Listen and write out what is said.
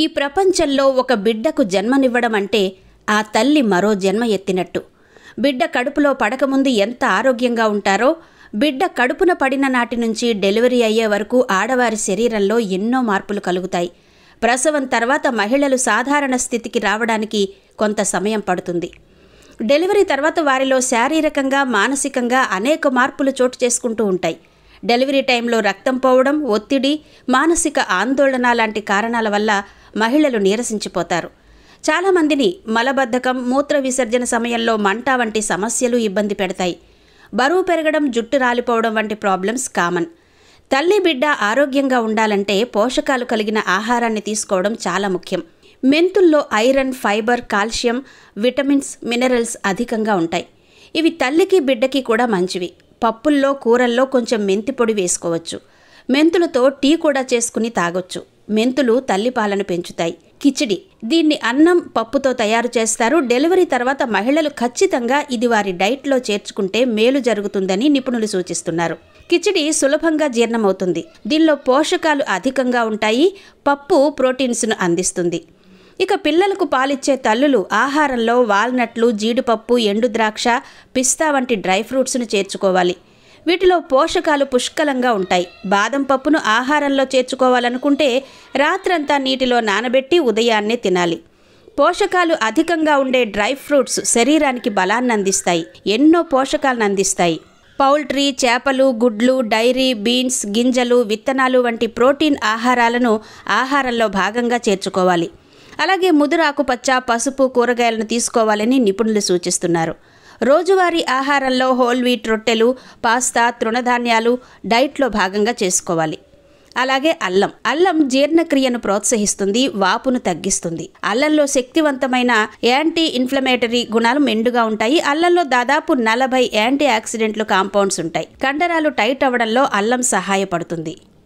ఈ ప్రపంచంలో ఒక బిడ్డకు జన్మనివ్వడం అంటే ఆ తల్లి మరో జన్మ ఎత్తినట్టు బిడ్డ కడుపులో పడకముందు ఎంత ఆరోగ్యంగా ఉంటారో బిడ్డ కడుపున పడిన నాటి నుంచి డెలివరీ అయ్యే వరకు ఆడవారి శరీరంలో ఎన్నో మార్పులు కలుగుతాయి ప్రసవం తర్వాత మహిళలు సాధారణ స్థితికి రావడానికి కొంత సమయం పడుతుంది డెలివరీ తర్వాత వారిలో శారీరకంగా మానసికంగా అనేక మార్పులు చోటు చేసుకుంటూ ఉంటాయి డెలివరీ టైంలో రక్తం పోవడం ఒత్తిడి మానసిక ఆందోళన లాంటి కారణాల వల్ల మహిళలు నీరసించిపోతారు చాలామందిని మలబద్ధకం మూత్ర విసర్జన సమయంలో మంట వంటి సమస్యలు ఇబ్బంది పెడతాయి బరువు పెరగడం జుట్టు రాలిపోవడం వంటి ప్రాబ్లమ్స్ కామన్ తల్లి బిడ్డ ఆరోగ్యంగా ఉండాలంటే పోషకాలు కలిగిన ఆహారాన్ని తీసుకోవడం చాలా ముఖ్యం మెంతుల్లో iron fibre calcium vitamins minerals అధికంగా ఉంటాయి ఇవి తల్లికి బిడ్డకి కూడా మంచివి పప్పుల్లో కూరల్లో కొంచెం మెంతి పొడి వేసుకోవచ్చు మెంతులతో టీ కూడా చేసుకుని తాగొచ్చు మెంతులు తల్లిపాలను పెంచుతాయి కిచిడి దీన్ని అన్నం పప్పుతో తయారు చేస్తారు డెలివరీ తర్వాత మహిళలు ఖచ్చితంగా ఇది వారి డైట్లో చేర్చుకుంటే మేలు జరుగుతుందని నిపుణులు సూచిస్తున్నారు కిచిడి సులభంగా జీర్ణమవుతుంది దీనిలో పోషకాలు అధికంగా ఉంటాయి పప్పు ప్రోటీన్స్ను అందిస్తుంది ఇక పిల్లలకు పాలిచ్చే తల్లులు ఆహారంలో వాల్నట్లు జీడిపప్పు ఎండు ద్రాక్ష పిస్తా వంటి డ్రై ఫ్రూట్స్ను చేర్చుకోవాలి వీటిలో పోషకాలు పుష్కలంగా ఉంటాయి బాదం పప్పును ఆహారంలో చేర్చుకోవాలనుకుంటే రాత్రంతా నీటిలో నానబెట్టి ఉదయాన్నే తినాలి పోషకాలు అధికంగా ఉండే డ్రై ఫ్రూట్స్ శరీరానికి బలాన్ని అందిస్తాయి ఎన్నో పోషకాలను అందిస్తాయి పౌల్ట్రీ చేపలు గుడ్లు డైరీ బీన్స్ గింజలు విత్తనాలు వంటి ప్రోటీన్ ఆహారాలను ఆహారంలో భాగంగా చేర్చుకోవాలి అలాగే ముదురాకుపచ్చ పసుపు కూరగాయలను తీసుకోవాలని నిపుణులు సూచిస్తున్నారు రోజువారీ ఆహారంలో హోల్ వీట్ రొట్టెలు పాస్తా తృణధాన్యాలు డైట్లో భాగంగా చేసుకోవాలి అలాగే అల్లం అల్లం జీర్ణక్రియను ప్రోత్సహిస్తుంది వాపును తగ్గిస్తుంది అల్లంలో శక్తివంతమైన యాంటీ ఇన్ఫ్లమేటరీ గుణాలు మెండుగా ఉంటాయి అల్లంలో దాదాపు నలభై యాంటీ ఆక్సిడెంట్లు కాంపౌండ్స్ ఉంటాయి కండరాలు టైట్ అవ్వడంలో అల్లం సహాయపడుతుంది